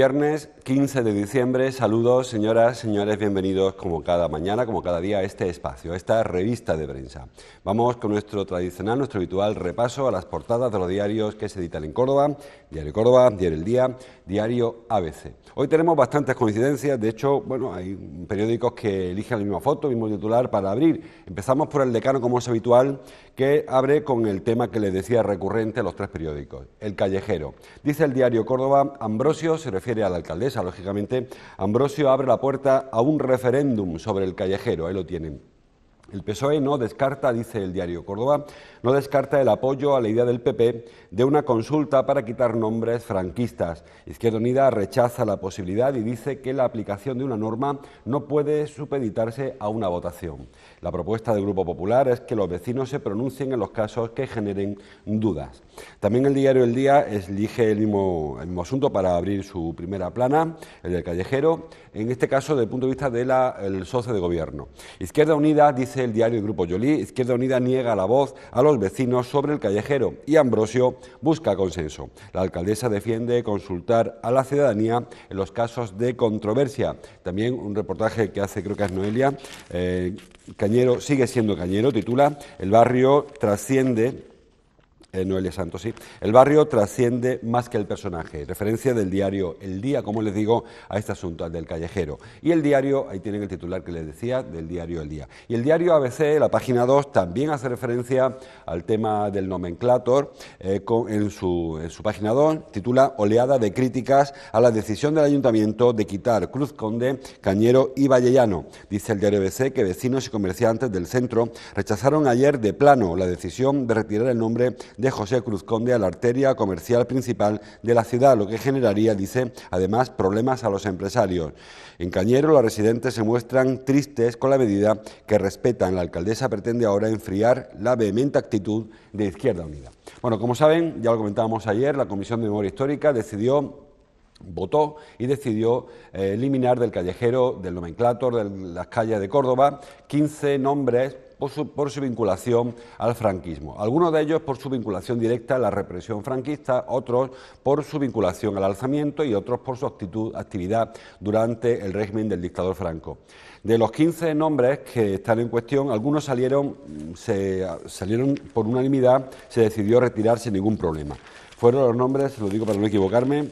Viernes 15 de diciembre, saludos señoras, señores, bienvenidos como cada mañana, como cada día a este espacio, a esta revista de prensa. Vamos con nuestro tradicional, nuestro habitual repaso a las portadas de los diarios que se editan en Córdoba, Diario Córdoba, Diario El Día, Diario ABC. Hoy tenemos bastantes coincidencias, de hecho, bueno, hay periódicos que eligen la misma foto, el mismo titular para abrir. Empezamos por el decano, como es habitual, que abre con el tema que le decía recurrente a los tres periódicos, el callejero. Dice el diario Córdoba, Ambrosio se refiere la alcaldesa. Lógicamente, Ambrosio abre la puerta a un referéndum sobre el callejero. Ahí lo tienen. El PSOE no descarta, dice el diario Córdoba, no descarta el apoyo a la idea del PP de una consulta para quitar nombres franquistas. Izquierda Unida rechaza la posibilidad y dice que la aplicación de una norma no puede supeditarse a una votación. La propuesta del Grupo Popular es que los vecinos se pronuncien en los casos que generen dudas. También el diario El Día elige el mismo, asunto para abrir su primera plana, el del callejero, en este caso desde el punto de vista del socio de gobierno. Izquierda Unida dice el diario Grupo Yolí, Izquierda Unida niega la voz a los vecinos sobre el callejero y Ambrosio busca consenso. La alcaldesa defiende consultar a la ciudadanía en los casos de controversia. También un reportaje que hace, creo que es Noelia, eh, Cañero sigue siendo Cañero, titula El barrio trasciende eh, Noelia Santos, sí. El barrio trasciende más que el personaje. Referencia del diario El Día, como les digo, a este asunto, del callejero. Y el diario, ahí tienen el titular que les decía, del diario El Día. Y el diario ABC, la página 2, también hace referencia al tema del nomenclator. Eh, en, su, su página 2 titula Oleada de críticas a la decisión del ayuntamiento de quitar Cruz Conde, Cañero y Vallellano. Dice el diario ABC que vecinos y comerciantes del centro rechazaron ayer de plano la decisión de retirar el nombre de José Cruz Conde a la arteria comercial principal de la ciudad, lo que generaría, dice, además problemas a los empresarios. En Cañero los residentes se muestran tristes con la medida que respetan. La alcaldesa pretende ahora enfriar la vehemente actitud de Izquierda Unida. Bueno, como saben, ya lo comentábamos ayer, la Comisión de Memoria Histórica decidió votó y decidió eh, eliminar del callejero, del nomenclator, de las calles de Córdoba, 15 nombres por su, vinculación al franquismo. Algunos de ellos por su vinculación directa a la represión franquista, otros por su vinculación al alzamiento y otros por su actividad durante el régimen del dictador Franco. De los 15 nombres que están en cuestión, algunos salieron, se, salieron por unanimidad, se decidió retirar sin ningún problema. Fueron los nombres, lo digo para no equivocarme,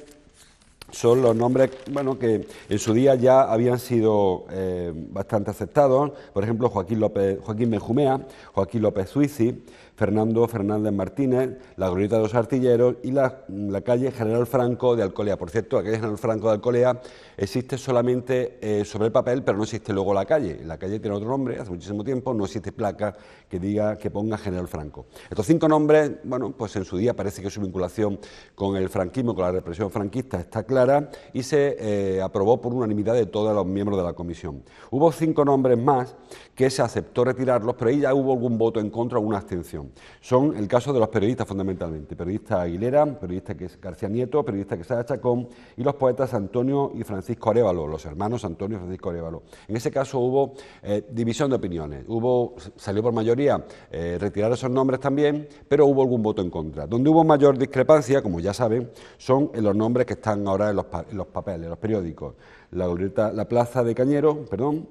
son los nombres bueno, que en su día ya habían sido eh, bastante aceptados, por ejemplo Joaquín, López, Joaquín Benjumea, Joaquín López Suici, Fernando Fernández Martínez, la glorieta de los artilleros y la, calle General Franco de Alcolea. Por cierto, la calle General Franco de Alcolea existe solamente eh, sobre el papel, pero no existe luego la calle. La calle tiene otro nombre, hace muchísimo tiempo no existe placa que diga que ponga General Franco. Estos cinco nombres, bueno, pues en su día parece que su vinculación con el franquismo, con la represión franquista está clara y se eh, aprobó por unanimidad de todos los miembros de la comisión. Hubo cinco nombres más que se aceptó retirarlos, pero ahí ya hubo algún voto en contra, o una abstención. Son el caso de los periodistas fundamentalmente, periodista Aguilera, periodista que es García Nieto, periodista que es Chacón y los poetas Antonio y Francisco Arevalo, los hermanos Antonio y Francisco Arevalo. En ese caso hubo eh, división de opiniones, hubo, salió por mayoría eh, retirar esos nombres también, pero hubo algún voto en contra. Donde hubo mayor discrepancia, como ya saben, son los nombres que están ahora en los, papeles, en los periódicos. La, la Plaza de Cañero, perdón,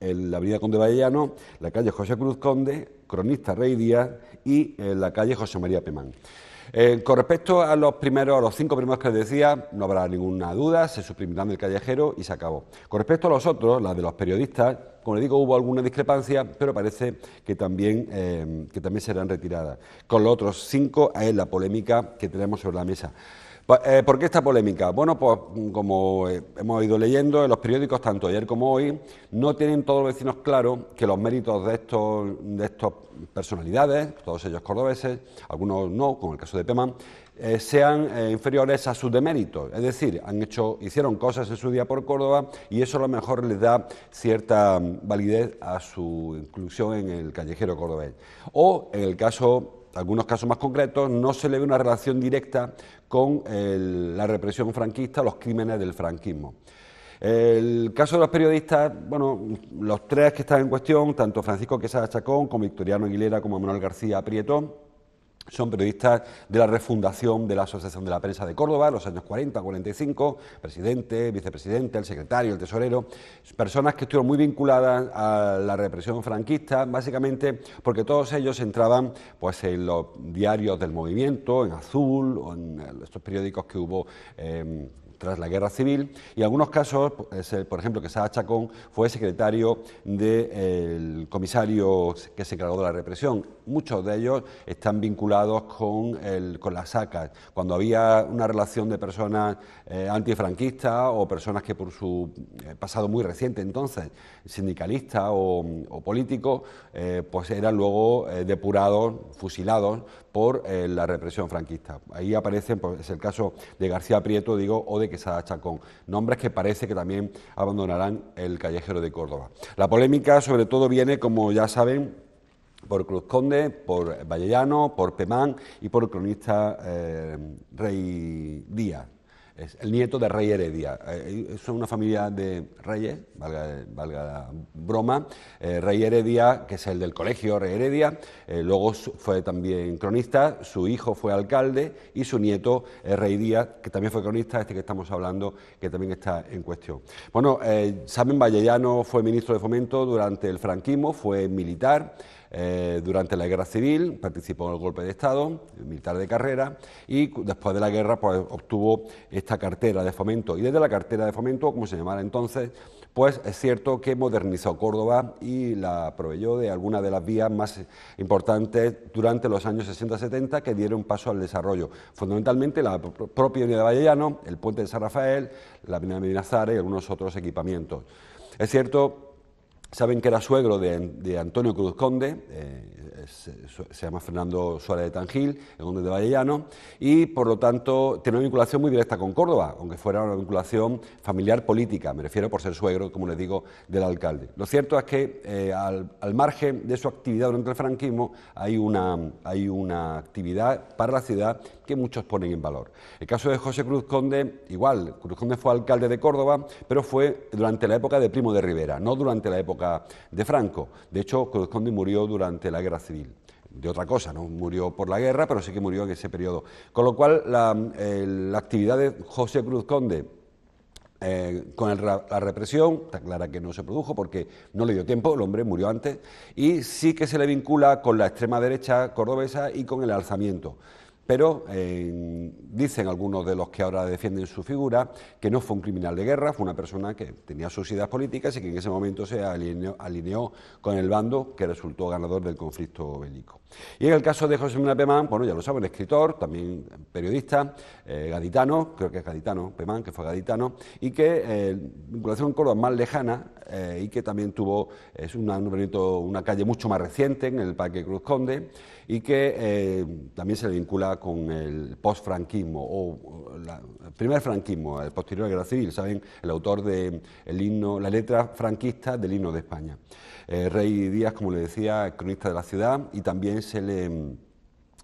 la Avenida Conde Vallellano, la calle José Cruz Conde, cronista Rey Díaz y eh, la calle José María Pemán. Eh, con respecto a los primeros, a los cinco primeros que les decía, no habrá ninguna duda, se suprimirán del callejero y se acabó. Con respecto a los otros, las de los periodistas, como les digo, hubo alguna discrepancia, pero parece que también, eh, que también serán retiradas. Con los otros cinco es la polémica que tenemos sobre la mesa. Pues, eh, ¿Por qué esta polémica? Bueno, pues mm, como eh, hemos ido leyendo en eh, los periódicos, tanto ayer como hoy, no tienen todos los vecinos claro que los méritos de estos, de estas personalidades, todos ellos cordobeses, algunos no, como el caso de Pema, sean inferiores a sus deméritos. Es decir, han hecho, hicieron cosas en su día por Córdoba y eso a lo mejor les da cierta mm, validez a su inclusión en el callejero cordobés. O en el caso algunos casos más concretos, no se le ve una relación directa con la represión franquista, los crímenes del franquismo. El caso de los periodistas, bueno, los tres que están en cuestión, tanto Francisco Quesada Chacón como Victoriano Aguilera como Manuel García Prieto, son periodistas de la refundación de la Asociación de la Prensa de Córdoba, los años 40, 45, presidente, vicepresidente, el secretario, el tesorero, personas que estuvieron muy vinculadas a la represión franquista, básicamente porque todos ellos entraban pues, en los diarios del movimiento, en Azul, o en eh, estos periódicos que hubo. Eh, tras la guerra civil y en algunos casos, por ejemplo, que Sá Chacón fue secretario del comisario que se encargó de la represión. Muchos de ellos están vinculados con, el, con las sacas, cuando había una relación de personas eh, antifranquistas o personas que por su eh, pasado muy reciente entonces, sindicalistas o, político políticos, eh, pues eran luego depurados, fusilados por eh, la represión franquista. Ahí aparecen, pues, es el caso de García Prieto, digo, o de Quesada Chacón, nombres que parece que también abandonarán el callejero de Córdoba. La polémica sobre todo viene, como ya saben, por Cruz Conde, por Vallellano, por Pemán y por el cronista eh, Rey Díaz es el nieto de Rey Heredia. Eh, son una familia de reyes, valga, la broma. Eh, Rey Heredia, que es el del colegio Rey Heredia, eh, luego fue también cronista, su hijo fue alcalde y su nieto Rey Díaz, que también fue cronista, este que estamos hablando, que también está en cuestión. Bueno, Saben Vallellano fue ministro de Fomento durante el franquismo, fue militar. Eh, durante la guerra civil, participó en el golpe de Estado, militar de carrera, y después de la guerra pues, obtuvo esta cartera de fomento. Y desde la cartera de fomento, como se llamara entonces, pues es cierto que modernizó Córdoba y la proveyó de algunas de las vías más importantes durante los años 60-70 que dieron paso al desarrollo. Fundamentalmente la propia Unidad de Vallellano, el puente de San Rafael, la avenida de Zara y algunos otros equipamientos. Es cierto Saben que era suegro de, Antonio Cruz Conde, eh, se, llama Fernando Suárez de Tangil, el conde de Vallellano, y por lo tanto tiene una vinculación muy directa con Córdoba, aunque fuera una vinculación familiar política, me refiero por ser suegro, como les digo, del alcalde. Lo cierto es que eh, al, margen de su actividad durante el franquismo hay una, hay una actividad para la ciudad que muchos ponen en valor. El caso de José Cruz Conde, igual, Cruz Conde fue alcalde de Córdoba, pero fue durante la época de Primo de Rivera, no durante la época de Franco. De hecho, Cruz Conde murió durante la Guerra Civil de otra cosa, no murió por la guerra, pero sí que murió en ese periodo. Con lo cual, la, actividad de José Cruz Conde eh, con la represión, está clara que no se produjo porque no le dio tiempo, el hombre murió antes, y sí que se le vincula con la extrema derecha cordobesa y con el alzamiento. Pero eh, dicen algunos de los que ahora defienden su figura que no fue un criminal de guerra, fue una persona que tenía sus ideas políticas y que en ese momento se alineó, con el bando que resultó ganador del conflicto bélico. Y en el caso de José Manuel Pemán, bueno, ya lo saben, escritor, también periodista, eh, gaditano, creo que es gaditano, Pemán, que fue gaditano, y que eh, vinculación con los más lejana eh, y que también tuvo es una calle mucho más reciente en el Parque Cruz Conde y que eh, también se le vincula con el post-franquismo o el primer franquismo, el posterior a la guerra civil, ¿saben? El autor de el himno, la letra franquista del himno de España. Eh, Rey Díaz, como le decía, cronista de la ciudad y también se le,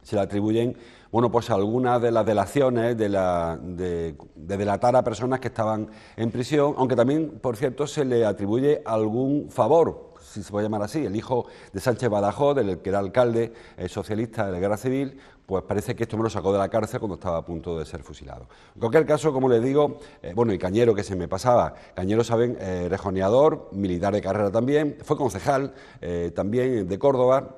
se le atribuyen bueno, pues algunas de las delaciones de, de, delatar a personas que estaban en prisión, aunque también, por cierto, se le atribuye algún favor, si se puede llamar así, el hijo de Sánchez Badajoz, del que era alcalde socialista de la Guerra Civil, pues parece que esto me lo sacó de la cárcel cuando estaba a punto de ser fusilado. En cualquier caso, como les digo, eh, bueno, y Cañero, que se me pasaba, Cañero, saben, eh, rejoneador, militar de carrera también, fue concejal eh, también de Córdoba,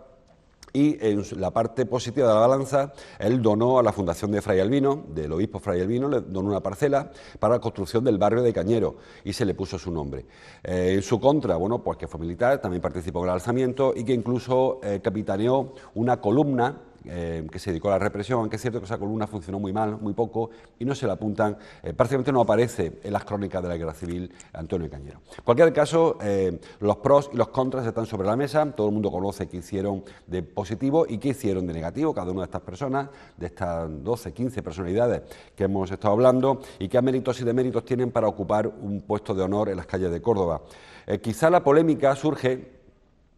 y en la parte positiva de la balanza, él donó a la Fundación de Fray Albino, del obispo Fray Albino, le donó una parcela para la construcción del barrio de Cañero y se le puso su nombre. Eh, en su contra, bueno, pues que fue militar, también participó en el alzamiento y que incluso eh, capitaneó una columna eh, que se dedicó a la represión, aunque es cierto que esa columna funcionó muy mal, muy poco, y no se la apuntan, eh, prácticamente no aparece en las crónicas de la guerra civil Antonio Cañero. En cualquier caso, eh, los pros y los contras están sobre la mesa, todo el mundo conoce qué hicieron de positivo y qué hicieron de negativo cada una de estas personas, de estas 12, 15 personalidades que hemos estado hablando, y qué méritos y deméritos tienen para ocupar un puesto de honor en las calles de Córdoba. quizá la polémica surge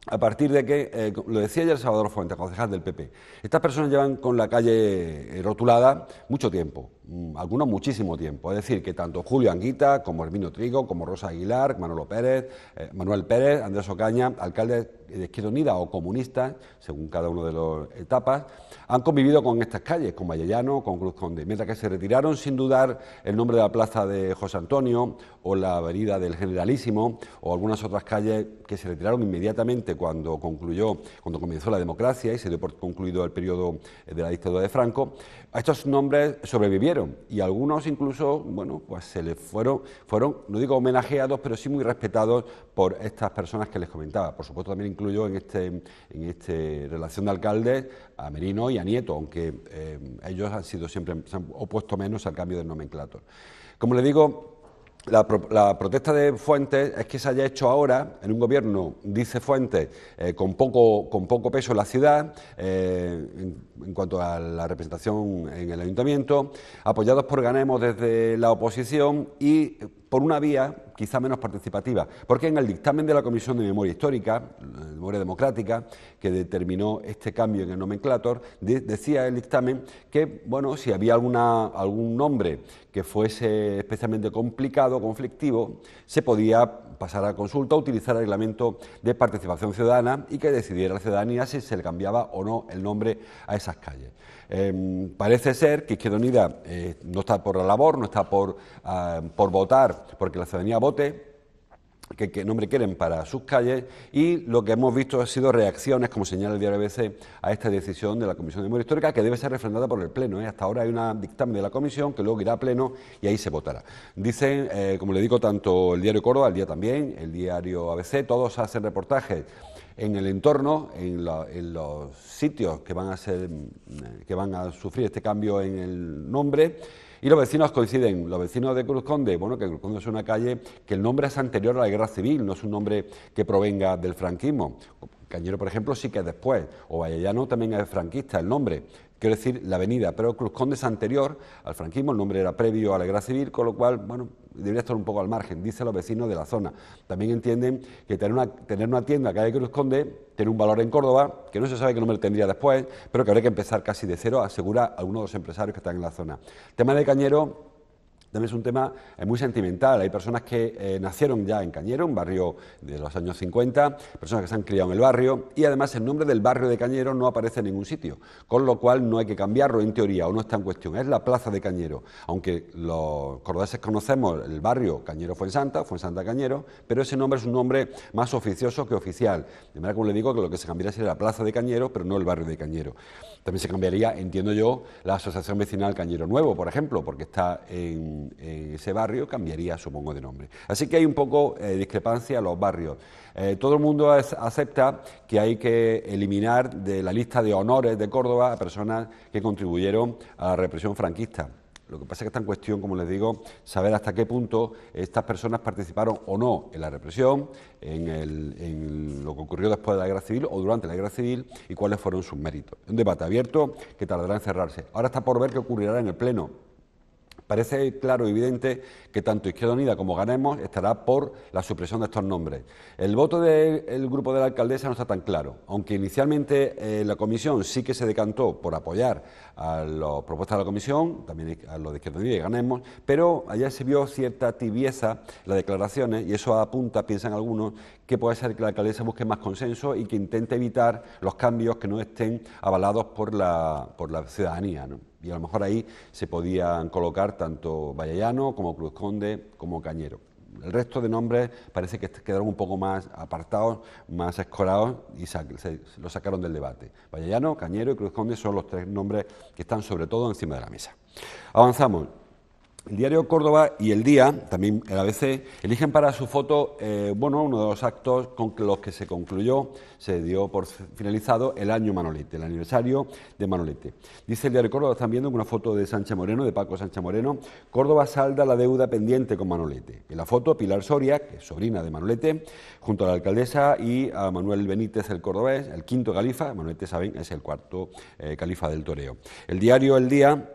a partir de que, eh, lo decía ayer Salvador Fuentes, concejal del PP, estas personas llevan con la calle eh, rotulada mucho tiempo, Mm, algunos muchísimo tiempo. Es decir, que tanto Julio Anguita, como Hermino Trigo, como Rosa Aguilar, Manolo Pérez, eh, Manuel Pérez, Andrés Ocaña, alcaldes de Izquierda Unida o comunistas, según cada uno de las etapas, han convivido con estas calles, con Vallellano, con Cruz Conde, mientras que se retiraron sin dudar el nombre de la plaza de José Antonio o la avenida del Generalísimo o algunas otras calles que se retiraron inmediatamente cuando concluyó, cuando comenzó la democracia y se dio por concluido el periodo de la dictadura de Franco. estos nombres sobrevivieron y algunos incluso, bueno, pues se les fueron, fueron, no digo homenajeados, pero sí muy respetados por estas personas que les comentaba. Por supuesto también incluyo en este, en este relación de alcaldes a Merino y a Nieto, aunque eh, ellos han sido siempre, se han opuesto menos al cambio de nomenclator. Como le digo, la, protesta de Fuentes es que se haya hecho ahora en un gobierno, dice Fuentes, eh, con, poco, con poco peso en la ciudad, eh, en, cuanto a la representación en el ayuntamiento, apoyados por Ganemos desde la oposición y por una vía quizá menos participativa, porque en el dictamen de la Comisión de Memoria Histórica, Memoria Democrática, que determinó este cambio en el nomenclator, decía el dictamen que, bueno, si había alguna, algún nombre que fuese especialmente complicado, conflictivo, se podía pasar a consulta, utilizar el reglamento de participación ciudadana y que decidiera la ciudadanía si se le cambiaba o no el nombre a esas calles. Em, parece ser que Izquierda Unida eh, no está por la labor, no está por, ah, por votar porque la ciudadanía vote qué, que nombre quieren para sus calles y lo que hemos visto ha sido reacciones, como señala el diario ABC, a esta decisión de la Comisión de Memoria Histórica que debe ser refrendada por el Pleno. ¿eh? Hasta ahora hay una dictamen de la Comisión que luego irá a Pleno y ahí se votará. Dicen, eh, como le digo, tanto el diario Córdoba, el día también, el diario ABC, todos hacen reportajes en el entorno, en, en, los sitios que van a ser, mm, que van a sufrir este cambio en el nombre y los vecinos coinciden, los vecinos de Cruz Conde, bueno, que Cruz Conde es una calle que el nombre es anterior a la Guerra Civil, no es un nombre que provenga del franquismo. Cañero, por ejemplo, sí que es después. O Vallellano también es franquista el nombre. Quiero decir, la avenida, pero Cruz Conde es anterior al franquismo, el nombre era previo a la guerra civil, con lo cual, bueno, debería estar un poco al margen, dicen los vecinos de la zona. También entienden que tener una, tener una tienda calle Cruz Conde tiene un valor en Córdoba, que no se sabe qué nombre tendría después, pero que habría que empezar casi de cero, asegura a uno de los empresarios que están en la zona. tema de Cañero también es un tema eh, muy sentimental. Hay personas que eh, nacieron ya en Cañero, un barrio de los años 50, personas que se han criado en el barrio y además el nombre del barrio de Cañero no aparece en ningún sitio, con lo cual no hay que cambiarlo en teoría o no está en cuestión. Es la plaza de Cañero, aunque los cordobeses conocemos el barrio Cañero Santa, Fuensanta, Santa Cañero, pero ese nombre es un nombre más oficioso que oficial. De manera que le digo que lo que se cambiaría sería la plaza de Cañero, pero no el barrio de Cañero. También se cambiaría, entiendo yo, la Asociación Vecinal Cañero Nuevo, por ejemplo, porque está en, ese barrio, cambiaría, supongo, de nombre. Así que hay un poco eh, discrepancia en los barrios. Eh, todo el mundo acepta que hay que eliminar de la lista de honores de Córdoba a personas que contribuyeron a la represión franquista. Lo que pasa es que está en cuestión, como les digo, saber hasta qué punto estas personas participaron o no en la represión, en, en lo que ocurrió después de la guerra civil o durante la guerra civil y cuáles fueron sus méritos. Un debate abierto que tardará en cerrarse. Ahora está por ver qué ocurrirá en el Pleno Parece claro y evidente que tanto Izquierda Unida como Ganemos estará por la supresión de estos nombres. El voto del grupo de la alcaldesa no está tan claro, aunque inicialmente eh, la comisión sí que se decantó por apoyar a las propuestas de la comisión, también a los de Izquierda Unida y Ganemos, pero allá se vio cierta tibieza en las declaraciones y eso apunta, piensan algunos, que puede ser que la alcaldesa busque más consenso y que intente evitar los cambios que no estén avalados por la, ciudadanía y a lo mejor ahí se podían colocar tanto Vallellano como Cruz Conde como Cañero. El resto de nombres parece que quedaron un poco más apartados, más escorados y se, lo sacaron del debate. Vallellano, Cañero y Cruz Conde son los tres nombres que están sobre todo encima de la mesa. Avanzamos. El diario Córdoba y El Día, también el ABC, eligen para su foto eh, bueno, uno de los actos con los que se concluyó, se dio por finalizado el año Manolete, el aniversario de Manolete. Dice el diario Córdoba, están viendo una foto de Sánchez Moreno, de Paco Sánchez Moreno, Córdoba salda la deuda pendiente con Manolete. En la foto, Pilar Soria, que es sobrina de Manolete, junto a la alcaldesa y a Manuel Benítez, el cordobés, el quinto califa, Manolete, saben, es el cuarto eh, califa del toreo. El diario El Día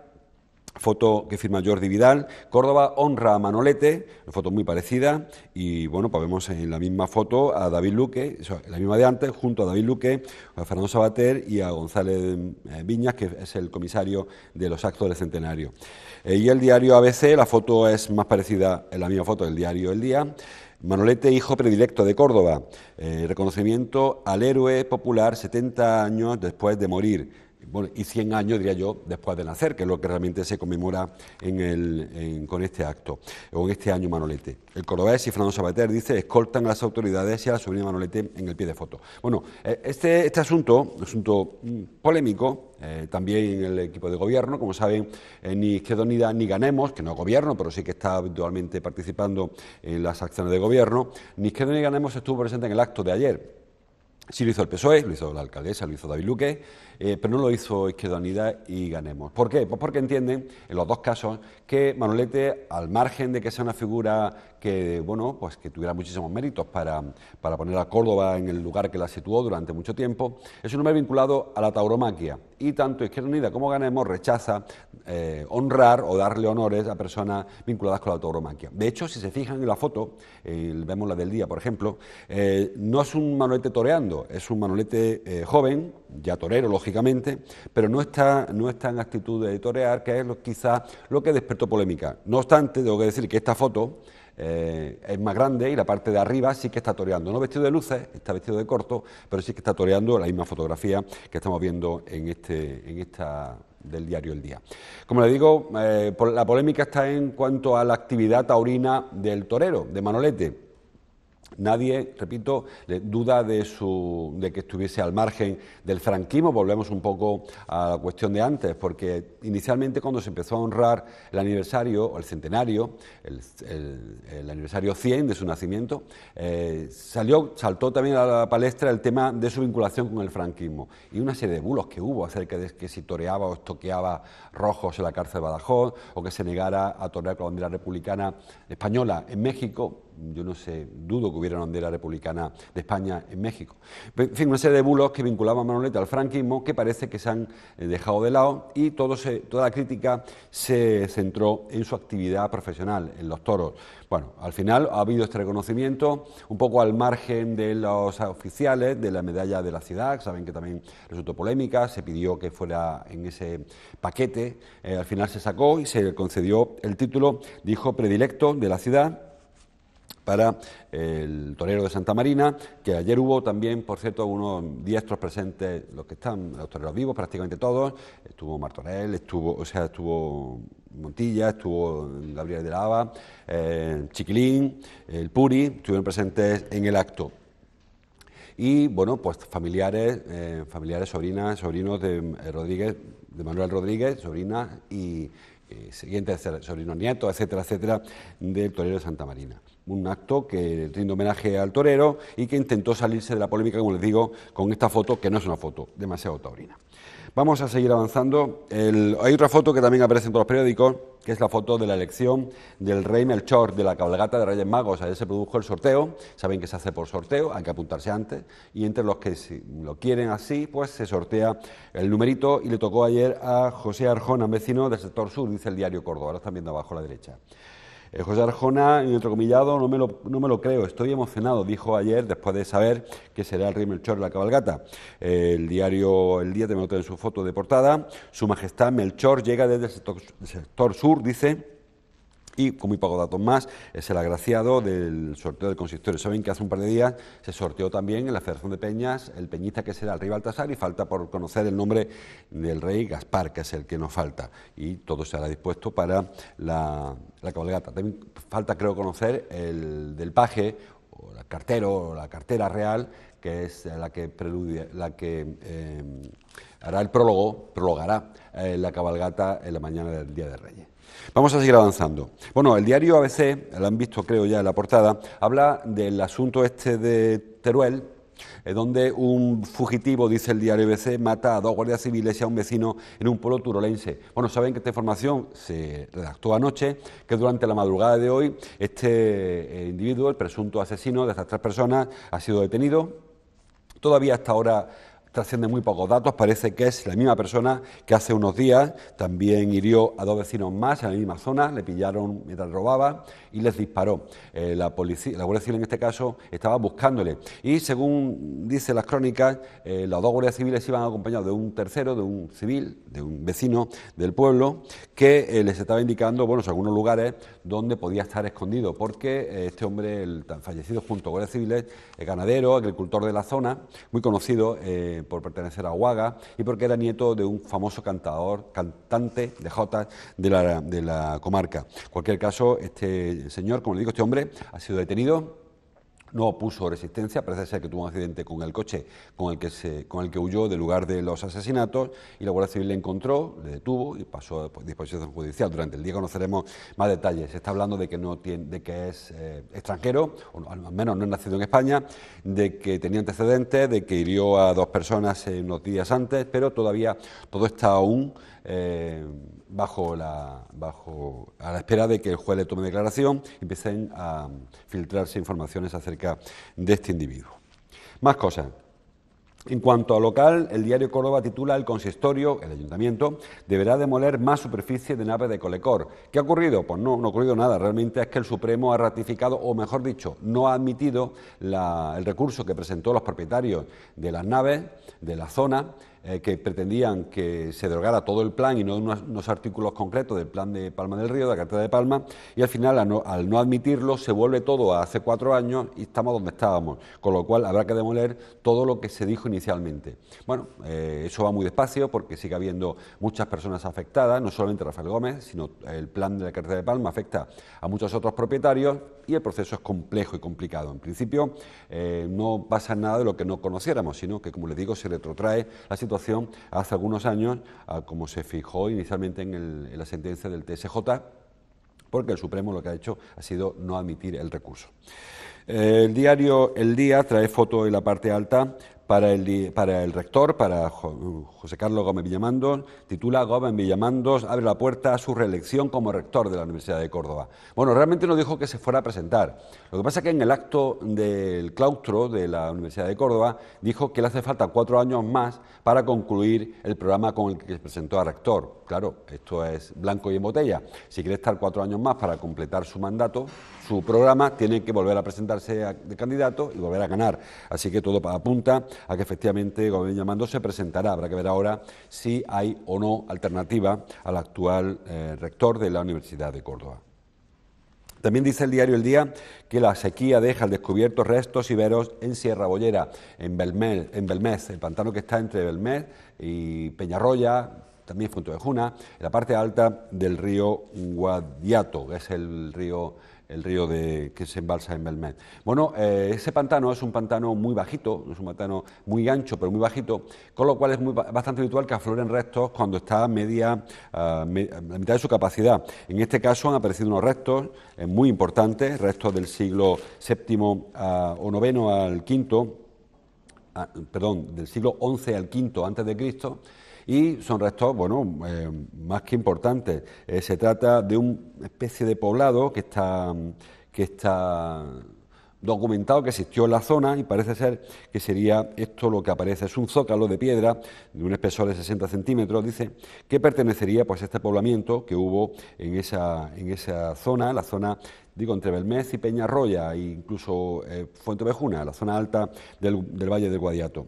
Foto que firma Jordi Vidal. Córdoba honra a Manolete, una foto muy parecida. Y bueno, pues vemos en la misma foto a David Luque, la misma de antes, junto a David Luque, a Fernando Sabater y a González eh, Viñas, que es el comisario de los actos del centenario. Eh, y el diario ABC, la foto es más parecida, en la misma foto del diario El Día. Manolete, hijo predilecto de Córdoba, eh, reconocimiento al héroe popular 70 años después de morir bueno, y 100 años, diría yo, después de nacer, que es lo que realmente se conmemora en con este acto, o en este año Manolete. El cordobés y Fernando Sabater dice, escoltan a las autoridades y a la sobrina Manolete en el pie de foto. Bueno, eh, este, este asunto, asunto mm, polémico, eh, también en el equipo de gobierno, como saben, eh, ni Izquierda ni Ganemos, que no es gobierno, pero sí que está habitualmente participando en las acciones de gobierno, ni Izquierda ni Ganemos estuvo presente en el acto de ayer Sí lo hizo el PSOE, lo hizo la alcaldesa, lo hizo David Luque, eh, pero no lo hizo Izquierda Unida y ganemos. ¿Por qué? Pues porque entienden, en los dos casos, que Manolete, al margen de que sea una figura que, bueno, pues que tuviera muchísimos méritos para, para poner a Córdoba en el lugar que la situó durante mucho tiempo, es un hombre vinculado a la tauromaquia y tanto Izquierda Unida como Ganemos rechaza eh, honrar o darle honores a personas vinculadas con la tauromaquia. De hecho, si se fijan en la foto, vemos la del día, por ejemplo, eh, no es un manolete toreando, es un manolete eh, joven, ya torero, lógicamente, pero no está, no está en actitud de torear, que es lo, quizá lo que despertó polémica. No obstante, tengo que decir que esta foto eh, es más grande y la parte de arriba sí que está toreando, no vestido de luces, está vestido de corto, pero sí que está toreando la misma fotografía que estamos viendo en, este, en esta del diario El Día. Como le digo, eh, la polémica está en cuanto a la actividad taurina del torero, de Manolete. Nadie, repito, duda de, su, de, que estuviese al margen del franquismo. Volvemos un poco a la cuestión de antes, porque inicialmente cuando se empezó a honrar el aniversario o el centenario, el, aniversario 100 de su nacimiento, eh, salió, saltó también a la palestra el tema de su vinculación con el franquismo y una serie de bulos que hubo acerca de que si toreaba o estoqueaba rojos en la cárcel de Badajoz o que se negara a torear con la bandera republicana española en México yo no sé, dudo que hubiera una bandera republicana de España en México. En fin, una serie de bulos que vinculaban a Manoleta al franquismo que parece que se han eh, dejado de lado y todo toda la crítica se centró en su actividad profesional, en los toros. Bueno, al final ha habido este reconocimiento un poco al margen de los oficiales de la medalla de la ciudad, saben que también resultó polémica, se pidió que fuera en ese paquete, eh, al final se sacó y se concedió el título de hijo predilecto de la ciudad para el torero de Santa Marina, que ayer hubo también, por cierto, unos diestros presentes, los que están, los toreros vivos, prácticamente todos. Estuvo Martorell, estuvo, o sea, estuvo Montilla, estuvo Gabriel de Lava, eh, Chiquilín, el Puri, estuvieron presentes en el acto y bueno, pues familiares, eh, familiares, sobrinas, sobrinos de eh, Rodríguez, de Manuel Rodríguez, sobrinas y eh, siguientes sobrinos nietos, etcétera, etcétera, del torero de Santa Marina un acto que rinde homenaje al torero y que intentó salirse de la polémica, como les digo, con esta foto, que no es una foto demasiado taurina. Vamos a seguir avanzando. hay otra foto que también aparece en todos los periódicos, que es la foto de la elección del rey Melchor de la cabalgata de Reyes Magos. Ayer se produjo el sorteo, saben que se hace por sorteo, hay que apuntarse antes, y entre los que lo quieren así, pues se sortea el numerito y le tocó ayer a José Arjona, vecino del sector sur, dice el diario Córdoba, ahora están viendo abajo a la derecha. Eh, José Arjona, en otro comillado, no me, lo, no me lo creo, estoy emocionado, dijo ayer después de saber que será el rey Melchor la cabalgata. Eh, el diario El Día te tiene en su foto de portada. Su Majestad Melchor llega desde el sector sur, dice y con muy pocos datos más, es el agraciado del sorteo del consistorio. Saben que hace un par de días se sorteó también en la Federación de Peñas el peñista que será el rey Baltasar y falta por conocer el nombre del rey Gaspar, que es el que nos falta. Y todo hará dispuesto para la, cabalgata. También falta, creo, conocer el del paje o el cartero o la cartera real, que es la que, preludia, la que eh, hará el prólogo, prologará eh, la cabalgata en la mañana del Día de Reyes. Vamos a seguir avanzando. Bueno, el diario ABC, lo han visto creo ya en la portada, habla del asunto este de Teruel, eh, donde un fugitivo, dice el diario ABC, mata a dos guardias civiles y a un vecino en un pueblo turolense. Bueno, saben que esta información se redactó anoche, que durante la madrugada de hoy este eh, individuo, el presunto asesino de estas tres personas, ha sido detenido. Todavía hasta ahora trasciende muy pocos datos. Parece que es la misma persona que hace unos días también hirió a dos vecinos más en la misma zona, le pillaron mientras robaba y les disparó. Eh, la, policía, la Guardia Civil en este caso estaba buscándole. Y según dicen las crónicas, eh, los dos guardias civiles iban acompañados de un tercero, de un civil, de un vecino del pueblo, que eh, les estaba indicando bueno, algunos lugares donde podía estar escondido, porque eh, este hombre, el tan fallecido junto a guardias civiles, ganadero, agricultor de la zona, muy conocido por pertenecer a Huaga y porque era nieto de un famoso cantador, cantante de jotas de la, de la comarca. En cualquier caso, este señor, como le digo, este hombre ha sido detenido no opuso resistencia, parece ser que tuvo un accidente con el coche con el que, se, con el que huyó del lugar de los asesinatos y la Guardia Civil le encontró, le detuvo y pasó a disposición judicial. Durante el día conoceremos más detalles. Se está hablando de que, no tiene, de que es eh, extranjero, o al menos no es nacido en España, de que tenía antecedentes, de que hirió a dos personas eh, unos días antes, pero todavía todo está aún eh, bajo la, bajo, a la espera de que el juez le tome declaración, empiecen a filtrarse informaciones acerca de este individuo. Más cosas. En cuanto a local, el diario Córdoba titula El consistorio, el ayuntamiento, deberá demoler más superficie de nave de Colecor. ¿Qué ha ocurrido? Pues no, no ha ocurrido nada. Realmente es que el Supremo ha ratificado, o mejor dicho, no ha admitido el recurso que presentó los propietarios de las naves, de la zona, eh, que pretendían que se derogara todo el plan y no unos, artículos concretos del plan de Palma del Río, de la Carta de Palma, y al final, al no, admitirlo, se vuelve todo a hace cuatro años y estamos donde estábamos, con lo cual habrá que demoler todo lo que se dijo inicialmente. Bueno, eh, eso va muy despacio porque sigue habiendo muchas personas afectadas, no solamente Rafael Gómez, sino el plan de la Carta de Palma afecta a muchos otros propietarios y el proceso es complejo y complicado. En principio, eh, no pasa nada de lo que no conociéramos, sino que, como les digo, se retrotrae la situación hace algunos años, ah, como se fijó inicialmente en, en la sentencia del TSJ, porque el Supremo lo que ha hecho ha sido no admitir el recurso. Eh, el diario El Día trae foto en la parte alta para el, rector, para José Carlos Gómez Villamando, titula Gómez Villamandos abre la puerta a su reelección como rector de la Universidad de Córdoba. Bueno, realmente no dijo que se fuera a presentar. Lo que pasa es que en el acto del claustro de la Universidad de Córdoba dijo que le hace falta cuatro años más para concluir el programa con el que se presentó a rector claro, esto es blanco y en botella. Si quiere estar cuatro años más para completar su mandato, su programa, tiene que volver a presentarse de candidato y volver a ganar. Así que todo apunta a que efectivamente Gómez Llamando se presentará. Habrá que ver ahora si hay o no alternativa al actual eh, rector de la Universidad de Córdoba. También dice el diario El Día que la sequía deja al descubierto restos iberos en Sierra Bollera, en en Belmez el pantano que está entre Belmez y Peñarroya, también de Juna... la parte alta del río Guadiato, que es el río el río de, que se embalsa en Belmed. Bueno, eh, ese pantano es un pantano muy bajito, es un pantano muy ancho, pero muy bajito, con lo cual es bastante habitual que afloren restos cuando está a media, la mitad de su capacidad. En este caso han aparecido unos restos eh, muy importantes, restos del siglo VII ah, o IX al V, ah, perdón, del siglo XI al V antes de Cristo, y son restos, bueno, eh, más que importantes. Eh, se trata de una especie de poblado que está, que está documentado que existió en la zona y parece ser que sería esto lo que aparece. Es un zócalo de piedra de un espesor de 60 centímetros, dice, que pertenecería pues, a este poblamiento que hubo en esa, en esa zona, la zona digo, entre Belmez y Peñarroya e incluso eh, Fuentevejuna, la zona alta del, del Valle del Guadiato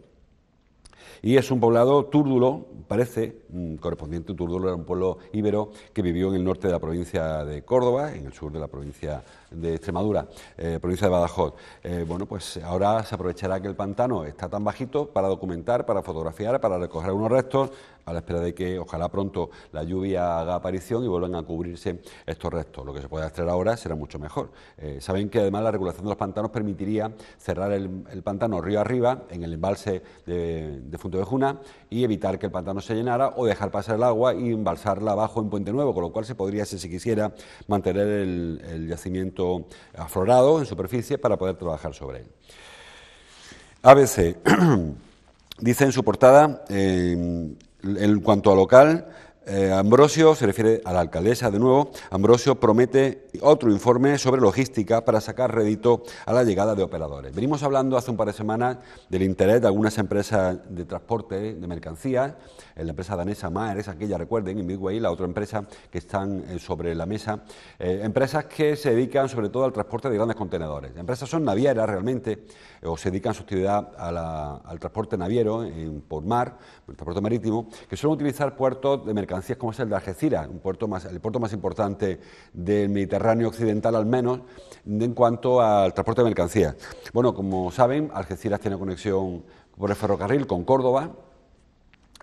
y es un poblado túrdulo, parece, mm, correspondiente túrdulo, era un pueblo íbero que vivió en el norte de la provincia de Córdoba, en el sur de la provincia de Extremadura, eh, provincia de Badajoz. Eh, bueno, pues ahora se aprovechará que el pantano está tan bajito para documentar, para fotografiar, para recoger unos restos, a la espera de que ojalá pronto la lluvia haga aparición y vuelvan a cubrirse estos restos. Lo que se puede hacer ahora será mucho mejor. Eh, saben que además la regulación de los pantanos permitiría cerrar el, pantano río arriba en el embalse de, de Funto de Juna y evitar que el pantano se llenara o dejar pasar el agua y embalsarla abajo en Puente Nuevo, con lo cual se podría, si se quisiera, mantener el yacimiento aflorado en superficie para poder trabajar sobre él. ABC dice en su portada, eh, en cuanto a local, eh, Ambrosio se refiere a la alcaldesa de nuevo. Ambrosio promete otro informe sobre logística para sacar rédito a la llegada de operadores. Venimos hablando hace un par de semanas del interés de algunas empresas de transporte de mercancías, eh, la empresa danesa Maersk, aquella recuerden, y Midway, la otra empresa que están eh, sobre la mesa, empresas que se dedican sobre todo al transporte de grandes contenedores. Empresas son navieras realmente, o se dedican su actividad al transporte naviero por mar, el transporte marítimo, que suelen utilizar puertos de mercancías como es el de Algeciras, un puerto más, el puerto más importante del Mediterráneo occidental al menos en cuanto al transporte de mercancías. Bueno, como saben, Algeciras tiene conexión por el ferrocarril con Córdoba,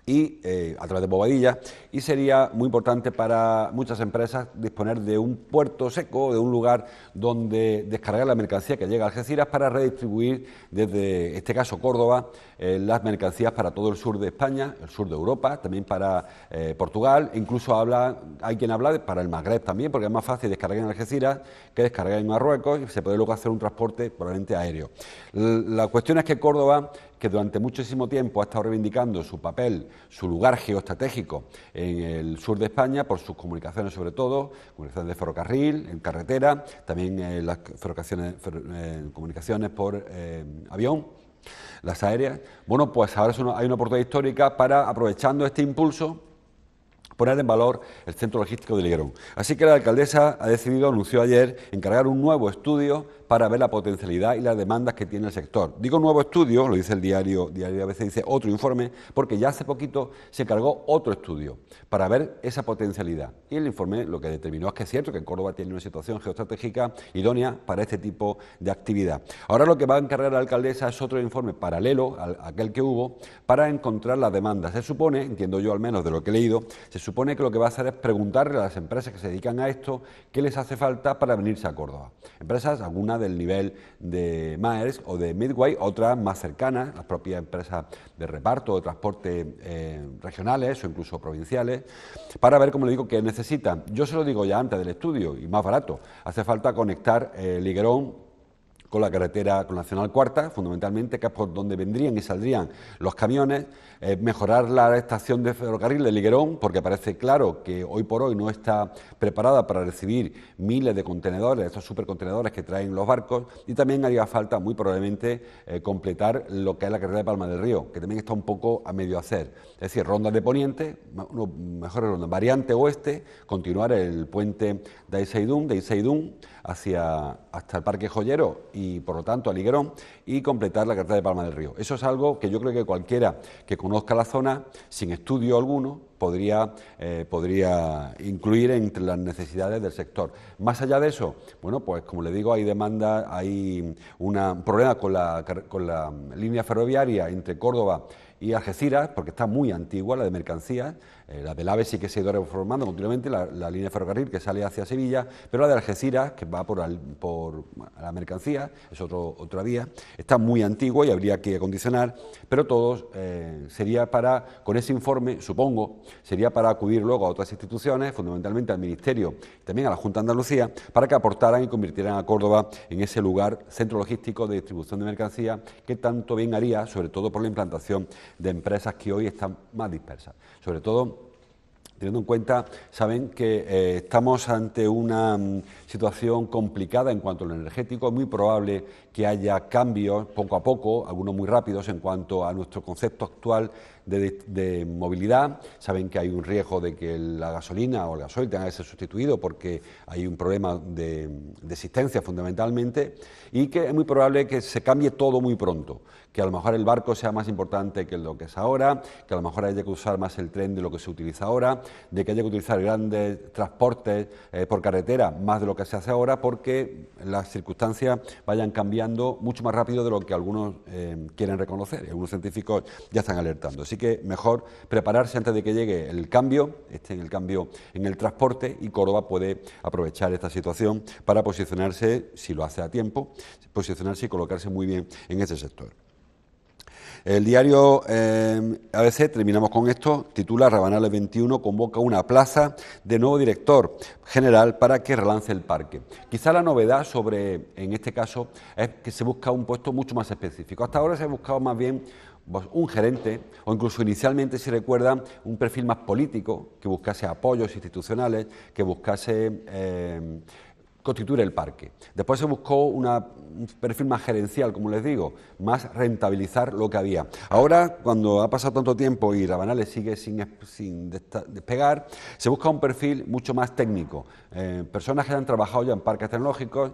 y eh, a través de Bobadilla y sería muy importante para muchas empresas disponer de un puerto seco, de un lugar donde descargar la mercancía que llega a Algeciras para redistribuir desde este caso Córdoba eh, las mercancías para todo el sur de España, el sur de Europa, también para eh, Portugal, incluso habla, hay quien habla para el Magreb también, porque es más fácil descargar en Algeciras que descargar en Marruecos y se puede luego hacer un transporte probablemente aéreo. La cuestión es que Córdoba que durante muchísimo tiempo ha estado reivindicando su papel, su lugar geoestratégico en el sur de España, por sus comunicaciones sobre todo, comunicaciones de ferrocarril, en carretera, también eh, las eh, comunicaciones por eh, avión, las aéreas. Bueno, pues ahora hay una oportunidad histórica para, aprovechando este impulso, poner en valor el centro logístico de Liguerón. Así que la alcaldesa ha decidido, anunció ayer, encargar un nuevo estudio para ver la potencialidad y las demandas que tiene el sector. Digo nuevo estudio, lo dice el diario, diario veces dice otro informe, porque ya hace poquito se cargó otro estudio para ver esa potencialidad. Y el informe lo que determinó es que es cierto que Córdoba tiene una situación geoestratégica idónea para este tipo de actividad. Ahora lo que va a encargar la alcaldesa es otro informe paralelo a aquel que hubo para encontrar las demandas. Se supone, entiendo yo al menos de lo que he leído, se supone que lo que va a hacer es preguntarle a las empresas que se dedican a esto qué les hace falta para venirse a Córdoba. Empresas, algunas del nivel de Maersk o de Midway, otras más cercanas, las propias empresas de reparto o transporte eh, regionales o incluso provinciales, para ver, cómo le digo, que necesitan. Yo se lo digo ya antes del estudio y más barato. Hace falta conectar el eh, Liguerón con la carretera con Nacional Cuarta, fundamentalmente, que es por donde vendrían y saldrían los camiones, eh, mejorar la estación de ferrocarril de Liguerón, porque parece claro que hoy por hoy no está preparada para recibir miles de contenedores, estos supercontenedores que traen los barcos, y también haría falta, muy probablemente, eh, completar lo que es la carretera de Palma del Río, que también está un poco a medio hacer. Es decir, rondas de poniente, mejor ronda, variante oeste, continuar el puente de Iseidún, de hacia, hasta el Parque Joyero y, por lo tanto, a Liguerón y completar la carretera de Palma del Río. Eso es algo que yo creo que cualquiera que conozca la zona, sin estudio alguno, podría, eh, incluir entre las necesidades del sector. Más allá de eso, bueno, pues como le digo, hay demanda, hay un problema con la, con la línea ferroviaria entre Córdoba y Algeciras, porque está muy antigua la de mercancías, eh, la del AVE sí que se ha ido reformando continuamente, la, línea de ferrocarril que sale hacia Sevilla, pero la de Algeciras, que va por, por la mercancía, es otro, otra vía, está muy antigua y habría que acondicionar, pero todos eh, sería para, con ese informe, supongo, sería para acudir luego a otras instituciones, fundamentalmente al Ministerio, también a la Junta de Andalucía, para que aportaran y convirtieran a Córdoba en ese lugar, centro logístico de distribución de mercancía, que tanto bien haría, sobre todo por la implantación de empresas que hoy están más dispersas. Sobre todo Teniendo en cuenta, saben que eh, estamos ante una mm, situación complicada en cuanto a lo energético, es muy probable que haya cambios poco a poco, algunos muy rápidos en cuanto a nuestro concepto actual de, movilidad. Saben que hay un riesgo de que la gasolina o el gasoil tenga que ser sustituido porque hay un problema de, de existencia fundamentalmente y que es muy probable que se cambie todo muy pronto, que a lo mejor el barco sea más importante que lo que es ahora, que a lo mejor haya que usar más el tren de lo que se utiliza ahora, de que haya que utilizar grandes transportes eh, por carretera más de lo que se hace ahora porque las circunstancias vayan cambiando mucho más rápido de lo que algunos eh, quieren reconocer algunos científicos ya están alertando. Así que mejor prepararse antes de que llegue el cambio, este en el cambio en el transporte y Córdoba puede aprovechar esta situación para posicionarse, si lo hace a tiempo, posicionarse y colocarse muy bien en ese sector. El diario em, ABC, terminamos con esto, titula Rabanales 21 convoca una plaza de nuevo director general para que relance el parque. Quizá la novedad sobre, en este caso, es que se busca un puesto mucho más específico. Hasta ahora se ha buscado más bien pues, un gerente o incluso inicialmente, si recuerdan, un perfil más político que buscase apoyos institucionales, que buscase em, constituir el parque. Después se buscó una, un perfil más gerencial, como les digo, más rentabilizar lo que había. Ahora, cuando ha pasado tanto tiempo y Rabanales sigue sin, despegar, se busca un perfil mucho más técnico. Eh, personas que han trabajado ya en parques tecnológicos,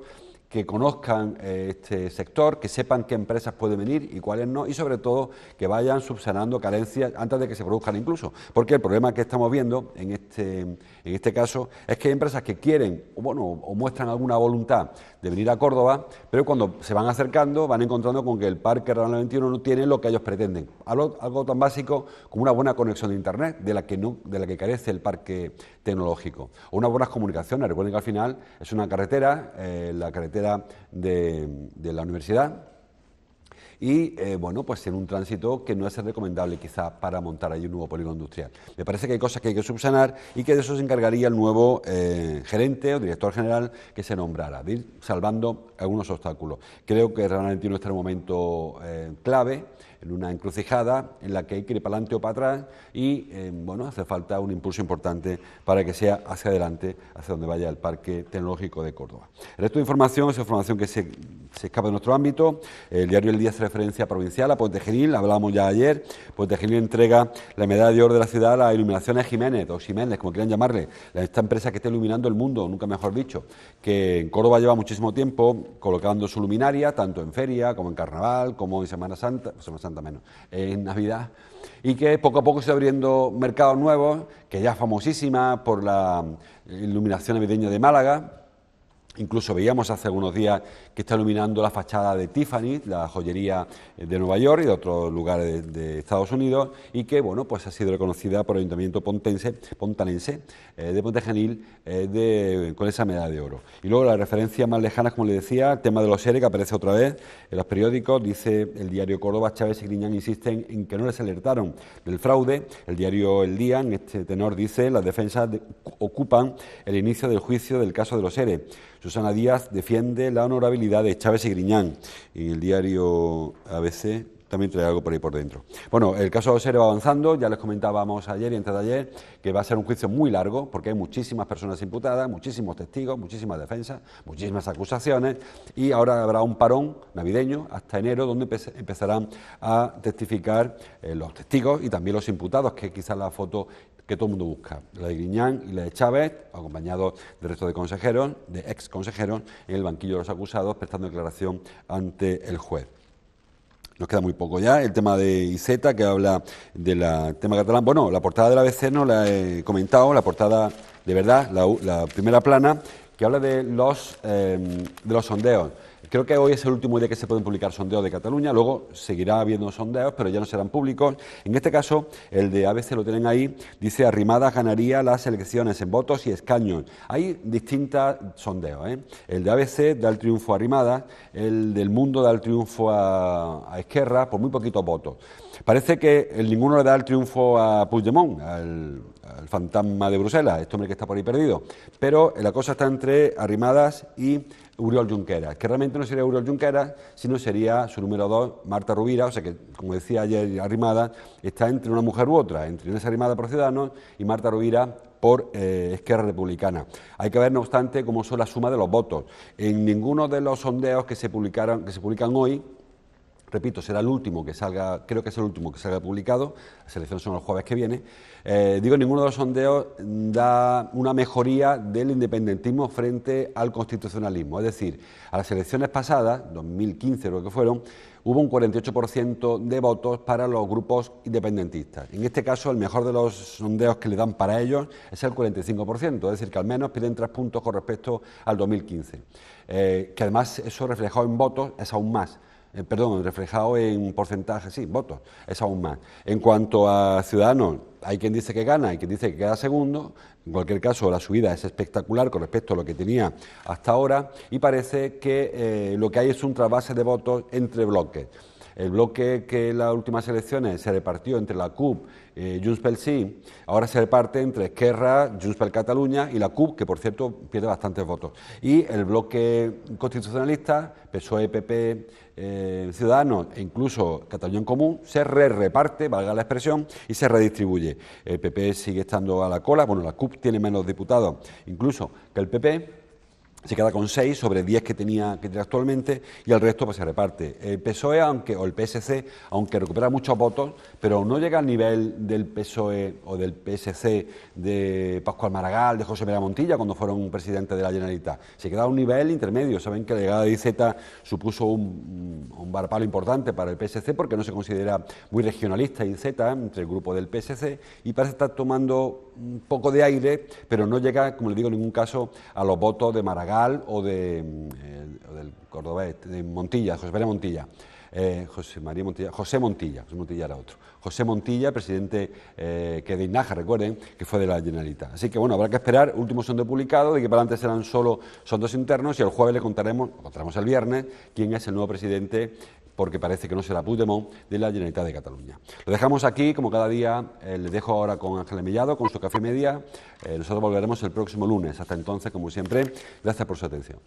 que conozcan eh, este sector, que sepan qué empresas pueden venir y cuáles no, y sobre todo que vayan subsanando carencias antes de que se produzcan incluso. Porque el problema que estamos viendo en este, en este caso es que hay empresas que quieren bueno, o muestran alguna voluntad de venir a Córdoba, pero cuando se van acercando van encontrando con que el parque Real 21 no tiene lo que ellos pretenden. Algo, tan básico como una buena conexión de Internet, de la, que no, de la que carece el parque tecnológico, o unas buenas comunicaciones. Recuerden que al final es una carretera, eh, la carretera de, la universidad. Y eh, bueno, pues en un tránsito que no es recomendable quizá para montar ahí un nuevo polígono industrial. Me parece que hay cosas que hay que subsanar y que de eso se encargaría el nuevo eh, gerente o director general que se nombrara, de ir salvando algunos obstáculos. Creo que realmente nuestro momento eh, clave en una encrucijada en la que hay que ir para adelante o para atrás y eh, bueno, hace falta un impulso importante para que sea hacia adelante, hacia donde vaya el Parque Tecnológico de Córdoba. El resto de información es información que se, escapa de nuestro ámbito. El diario El Día hace referencia provincial a la hablábamos ya ayer. Genil entrega la medalla de oro de la ciudad a iluminación iluminaciones Jiménez, o Jiménez, como quieran llamarle, esta empresa que está iluminando el mundo, nunca mejor dicho, que en Córdoba lleva muchísimo tiempo colocando su luminaria, tanto en feria como en carnaval, como en Semana Santa, Semana Santa menos, en Navidad, y que poco a poco se abriendo mercados nuevos, que ya es famosísima por la iluminación navideña de Málaga, Incluso veíamos hace algunos días que está iluminando la fachada de Tiffany, la joyería eh, de Nueva York y de otros lugares de, Estados Unidos, y que bueno, pues ha sido reconocida por el Ayuntamiento Pontense, Pontanense eh, de Pontejanil eh, con esa medalla de oro. Y luego las referencias más lejana, como le decía, el tema de los seres que aparece otra vez en los periódicos, dice el diario Córdoba, Chávez y Griñán insisten en que no les alertaron del fraude. El diario El Día, en este tenor, dice las defensas ocupan el inicio del juicio del caso de los seres Susana Díaz defiende la honorabilidad de Chávez y Griñán. En el diario ABC también trae algo por ahí por dentro. Bueno, el caso Osere va avanzando, ya les comentábamos ayer y antes de ayer que va a ser un juicio muy largo porque hay muchísimas personas imputadas, muchísimos testigos, muchísimas defensas, muchísimas acusaciones y ahora habrá un parón navideño hasta enero donde empezarán a testificar eh, los testigos y también los imputados, que quizás la foto que todo el mundo busca, la de Griñán y la de Chávez, acompañados del resto de consejeros, de ex consejeros, en el banquillo de los acusados, prestando declaración ante el juez. Nos queda muy poco ya. El tema de Iseta, que habla del tema catalán. Bueno, la portada de la BC no la he comentado, la portada de verdad, la, primera plana, que habla de los, eh, de los sondeos. Creo que hoy es el último día que se pueden publicar sondeos de Cataluña, luego seguirá habiendo sondeos, pero ya no serán públicos. En este caso, el de ABC lo tienen ahí, dice Arrimadas ganaría las elecciones en votos y escaños. Hay distintos sondeos. ¿eh? El de ABC da el triunfo a Arrimadas. el del Mundo da el triunfo a, Esquerra por muy poquitos votos. Parece que el ninguno le da el triunfo a Puigdemont, al, fantasma de Bruselas, este hombre que está por ahí perdido. Pero la cosa está entre Arrimadas y Uriol Junqueras, que realmente no sería Uriol Junqueras, sino sería su número dos, Marta Rubira, o sea que, como decía ayer Arrimada, está entre una mujer u otra, entre una Arrimada por Ciudadanos y Marta Rubira por eh, Esquerra Republicana. Hay que ver, no obstante, cómo son la suma de los votos. En ninguno de los sondeos que se, publicaron, que se publican hoy, repito, será el último que salga, creo que es el último que salga publicado, las elecciones son el jueves que viene, eh, digo, ninguno de los sondeos da una mejoría del independentismo frente al constitucionalismo. Es decir, a las elecciones pasadas, 2015 lo que fueron, hubo un 48% de votos para los grupos independentistas. En este caso, el mejor de los sondeos que le dan para ellos es el 45%, es decir, que al menos piden tres puntos con respecto al 2015. Eh, que además eso reflejado en votos es aún más. Eh, perdón, reflejado en porcentaje, sí, votos, es aún más. En cuanto a Ciudadanos, hay quien dice que gana, hay quien dice que queda segundo. En cualquier caso, la subida es espectacular con respecto a lo que tenía hasta ahora y parece que eh, lo que hay es un trasvase de votos entre bloques. El bloque que en las últimas elecciones se repartió entre la CUP, eh, Junts Sí, ahora se reparte entre Esquerra, Junts Cataluña y la CUP, que por cierto pierde bastantes votos. Y el bloque constitucionalista, PSOE, PP, eh, Ciudadanos e incluso Cataluña Común se re reparte, valga la expresión, y se redistribuye. El PP sigue estando a la cola, bueno, la CUP tiene menos diputados incluso que el PP, se queda con 6 sobre 10 que tenía, que tenía actualmente y el resto pues, se reparte. El PSOE, aunque, o el PSC, aunque recupera muchos votos, pero no llega al nivel del PSOE o del PSC de Pascual Maragall, de José María Montilla, cuando fueron presidente de la Generalitat. Se queda a un nivel intermedio. Saben que la llegada de IZ supuso un, barpalo importante para el PSC porque no se considera muy regionalista IZ entre el grupo del PSC y parece estar tomando un poco de aire, pero no llega, como le digo, en ningún caso a los votos de Maragall o de, mm, eh, del cordobés, de Montilla, José Pérez Montilla. Eh, José María Montilla, José Montilla, Montilla era otro, José Montilla, presidente eh, que de Inaja, recuerden, que fue de la Generalitat. Así que bueno, habrá que esperar, último sondeo publicado, de que para antes serán solo sondos internos y el jueves le contaremos, lo contaremos el viernes, quién es el nuevo presidente porque parece que no será Puigdemont, de la Generalitat de Cataluña. Lo dejamos aquí, como cada día, eh, le les dejo ahora con Ángel Emillado, con su café media. nosotros volveremos el próximo lunes. Hasta entonces, como siempre, gracias por su atención.